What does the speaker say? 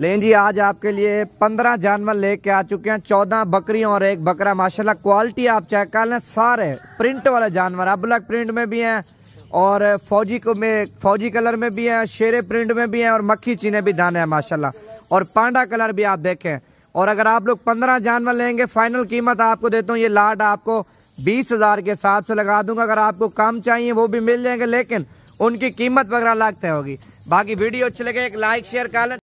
लेन जी आज आपके लिए पंद्रह जानवर लेके आ चुके हैं चौदह बकरियां और एक बकरा माशाल्लाह क्वालिटी आप चेक कर लें सारे प्रिंट वाले जानवर अबलग प्रिंट में भी हैं और फौजी को में फौजी कलर में भी हैं शेरे प्रिंट में भी हैं और मक्खी चीने भी दाने हैं माशाल्लाह और पांडा कलर भी आप देखें और अगर आप लोग पंद्रह जानवर लेंगे फाइनल कीमत आपको देता हूँ ये लाट आपको बीस हज़ार के हिसाब से लगा दूंगा अगर आपको कम चाहिए वो भी मिल जाएंगे लेकिन उनकी कीमत वगैरह लागते होगी बाकी वीडियो अच्छी लगे एक लाइक शेयर कर